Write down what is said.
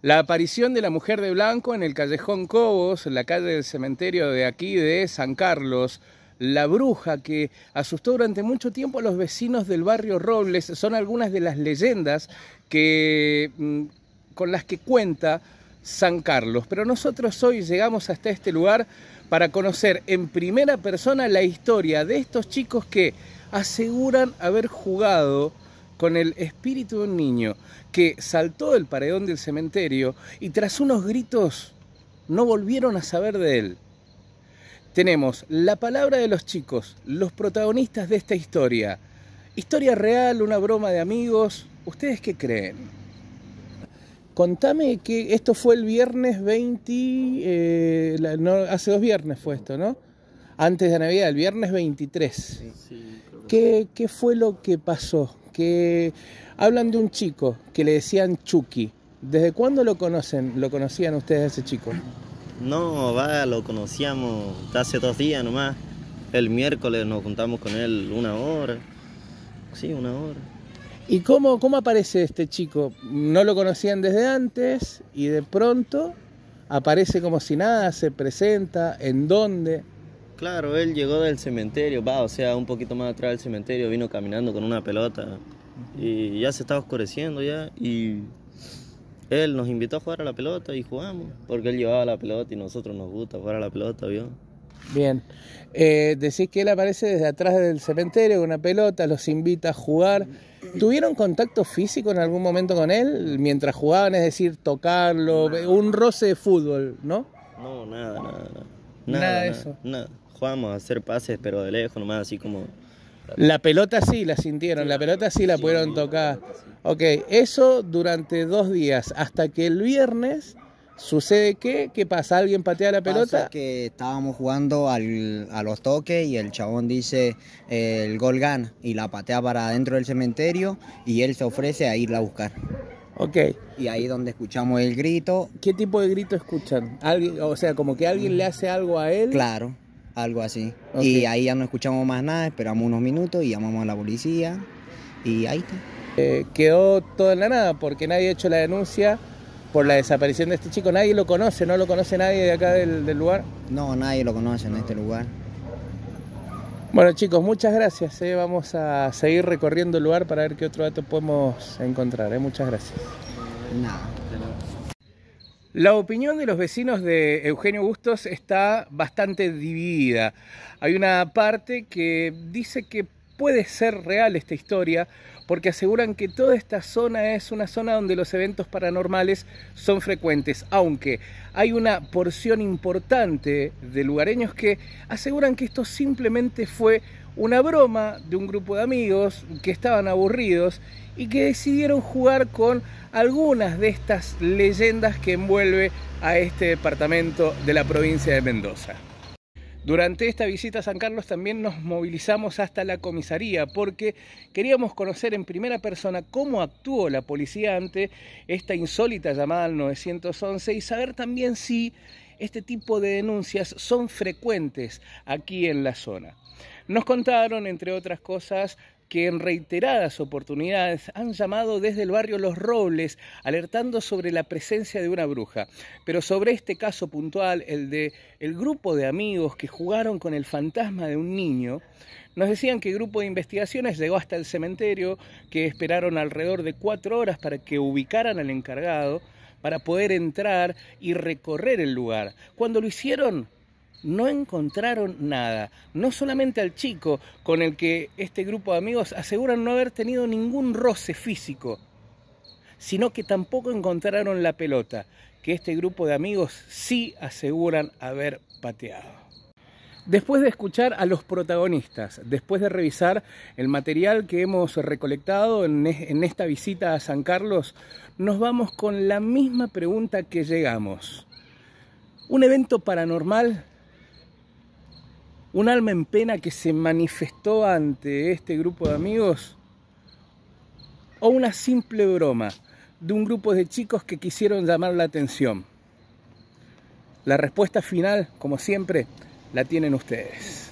La aparición de la mujer de blanco en el callejón Cobos, en la calle del cementerio de aquí de San Carlos, la bruja que asustó durante mucho tiempo a los vecinos del barrio Robles, son algunas de las leyendas que, mm, con las que cuenta San Carlos. Pero nosotros hoy llegamos hasta este lugar para conocer en primera persona la historia de estos chicos que aseguran haber jugado con el espíritu de un niño que saltó del paredón del cementerio y tras unos gritos no volvieron a saber de él. Tenemos la palabra de los chicos, los protagonistas de esta historia. Historia real, una broma de amigos. ¿Ustedes qué creen? Contame que esto fue el viernes 20, eh, hace dos viernes fue esto, ¿no? antes de Navidad, el viernes 23. ¿Qué, fue lo que pasó? Que hablan de un chico que le decían Chucky. ¿Desde cuándo lo conocen? ¿Lo conocían ustedes ese chico? No, va, lo conocíamos hace dos días nomás. El miércoles nos juntamos con él una hora. Sí, una hora. ¿Y cómo, cómo aparece este chico? No lo conocían desde antes y de pronto aparece como si nada, se presenta, ¿en dónde? Claro, él llegó del cementerio, va, o sea, un poquito más atrás del cementerio, vino caminando con una pelota y ya se estaba oscureciendo ya y él nos invitó a jugar a la pelota y jugamos, porque él llevaba la pelota y nosotros nos gusta jugar a la pelota, ¿vio? Bien. Eh, decís que él aparece desde atrás del cementerio con una pelota, los invita a jugar. ¿Tuvieron contacto físico en algún momento con él mientras jugaban? Es decir, tocarlo, un roce de fútbol, ¿no? No, nada, nada. Nada, de eso. Nada. Jugábamos a hacer pases, pero de lejos nomás, así como. La pelota sí la sintieron, la pelota sí la pudieron tocar. Ok, eso durante dos días, hasta que el viernes sucede que, ¿qué pasa? ¿Alguien patea la pelota? Pasa que estábamos jugando al, a los toques y el chabón dice eh, el gol gana y la patea para adentro del cementerio y él se ofrece a irla a buscar. Okay, Y ahí donde escuchamos el grito. ¿Qué tipo de grito escuchan? ¿Alguien, o sea, como que alguien le hace algo a él. Claro, algo así. Y ahí ya no escuchamos más nada, esperamos unos minutos y llamamos a la policía y ahí está. Eh, quedó todo en la nada porque nadie ha hecho la denuncia por la desaparición de este chico. Nadie lo conoce, no lo conoce nadie de acá del lugar. No, nadie lo conoce en este lugar. Bueno chicos, muchas gracias. Eh. Vamos a seguir recorriendo el lugar para ver qué otro dato podemos encontrar. Eh. Muchas gracias. La opinión de los vecinos de Eugenio Bustos está bastante dividida. Hay una parte que dice que puede ser real esta historia, porque aseguran que toda esta zona es una zona donde los eventos paranormales son frecuentes, aunque hay una porción importante de lugareños que aseguran que esto simplemente fue una broma de un grupo de amigos que estaban aburridos y que decidieron jugar con algunas de estas leyendas que envuelve a este departamento de la provincia de Mendoza. Durante esta visita a San Carlos también nos movilizamos hasta la comisaría porque queríamos conocer en primera persona cómo actuó la policía ante esta insólita llamada al 911 y saber también si este tipo de denuncias son frecuentes aquí en la zona. Nos contaron, entre otras cosas, que en reiteradas oportunidades han llamado desde el barrio Los Robles alertando sobre la presencia de una bruja. Pero sobre este caso puntual, el de el grupo de amigos que jugaron con el fantasma de un niño, nos decían que el grupo de investigaciones llegó hasta el cementerio, que esperaron alrededor de cuatro horas para que ubicaran al encargado, para poder entrar y recorrer el lugar. Cuando lo hicieron, no encontraron nada. No solamente al chico con el que este grupo de amigos aseguran no haber tenido ningún roce físico, sino que tampoco encontraron la pelota, que este grupo de amigos sí aseguran haber pateado. Después de escuchar a los protagonistas, después de revisar el material que hemos recolectado en, esta visita a San Carlos, nos vamos con la misma pregunta que llegamos. ¿Un evento paranormal un alma en pena que se manifestó ante este grupo de amigos o una simple broma de un grupo de chicos que quisieron llamar la atención. La respuesta final, como siempre, la tienen ustedes.